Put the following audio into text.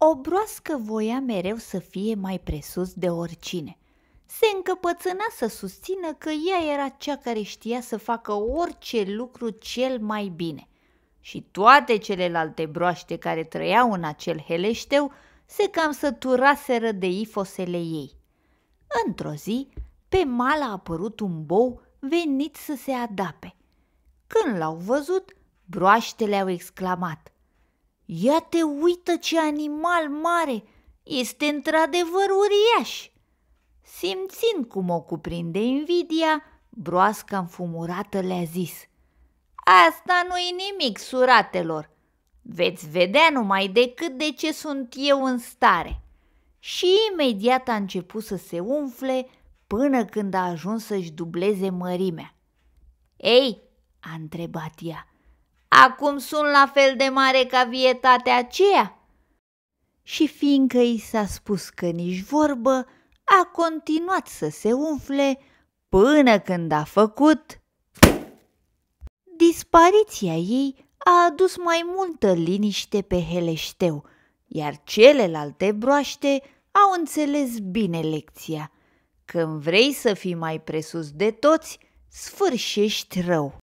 O broască voia mereu să fie mai presus de oricine. Se încăpățâna să susțină că ea era cea care știa să facă orice lucru cel mai bine. Și toate celelalte broaște care trăiau în acel heleșteu se cam săturaseră de ifosele ei. Într-o zi, pe mal a apărut un bou venit să se adape. Când l-au văzut, broaștele au exclamat – Ia te uită ce animal mare! Este într-adevăr uriaș! Simțind cum o cuprinde invidia, broasca înfumurată le-a zis Asta nu-i nimic, suratelor! Veți vedea numai decât de ce sunt eu în stare!" Și imediat a început să se umfle până când a ajuns să-și dubleze mărimea. Ei, a întrebat ea, acum sunt la fel de mare ca vietatea aceea. Și fiindcă i s-a spus că nici vorbă, a continuat să se umfle până când a făcut. Dispariția ei a adus mai multă liniște pe Heleșteu, iar celelalte broaște au înțeles bine lecția. Când vrei să fii mai presus de toți, sfârșești rău.